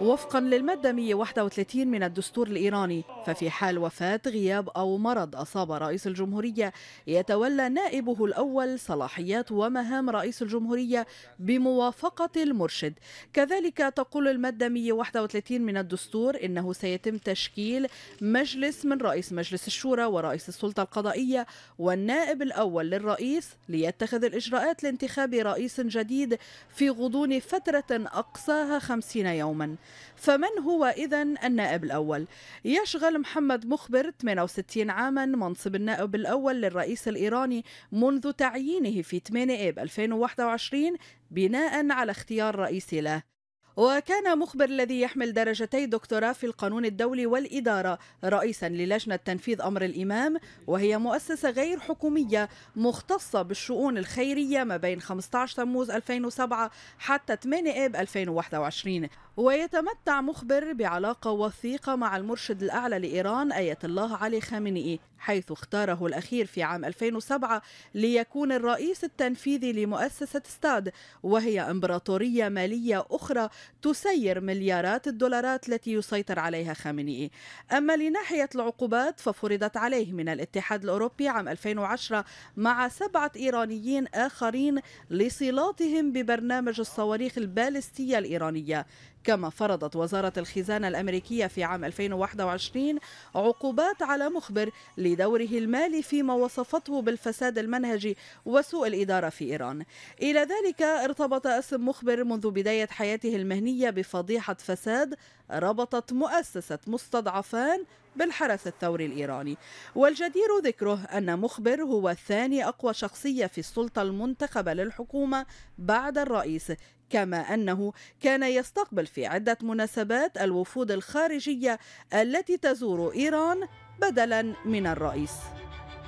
وفقا للمادة 131 من الدستور الإيراني ففي حال وفاة غياب أو مرض أصاب رئيس الجمهورية يتولى نائبه الأول صلاحيات ومهام رئيس الجمهورية بموافقة المرشد كذلك تقول المادة 131 من الدستور إنه سيتم تشكيل مجلس من رئيس مجلس الشورى ورئيس السلطة القضائية والنائب الأول للرئيس ليتخذ الإجراءات لانتخاب رئيس جديد في غضون فترة أقصاها 50 يوماً فمن هو إذا النائب الأول؟ يشغل محمد مخبر 68 عاما منصب النائب الأول للرئيس الإيراني منذ تعيينه في 8 إيب 2021 بناء على اختيار رئيسي له وكان مخبر الذي يحمل درجتي دكتوراه في القانون الدولي والإدارة رئيسا للجنة تنفيذ أمر الإمام وهي مؤسسة غير حكومية مختصة بالشؤون الخيرية ما بين 15 تموز 2007 حتى 8 آب 2021 ويتمتع مخبر بعلاقة وثيقة مع المرشد الأعلى لإيران آية الله علي خامنئي حيث اختاره الأخير في عام 2007 ليكون الرئيس التنفيذي لمؤسسة ستاد وهي إمبراطورية مالية أخرى تسير مليارات الدولارات التي يسيطر عليها خامنئي أما لناحية العقوبات ففرضت عليه من الاتحاد الأوروبي عام 2010 مع سبعة إيرانيين آخرين لصلاتهم ببرنامج الصواريخ البالستية الإيرانية كما فرضت وزارة الخزانة الأمريكية في عام 2021 عقوبات على مخبر لدوره المالي فيما وصفته بالفساد المنهجي وسوء الإدارة في إيران إلى ذلك ارتبط اسم مخبر منذ بداية حياته المهنية بفضيحة فساد ربطت مؤسسة مستضعفان بالحرس الثوري الإيراني والجدير ذكره أن مخبر هو ثاني أقوى شخصية في السلطة المنتخبة للحكومة بعد الرئيس كما انه كان يستقبل في عده مناسبات الوفود الخارجيه التي تزور ايران بدلا من الرئيس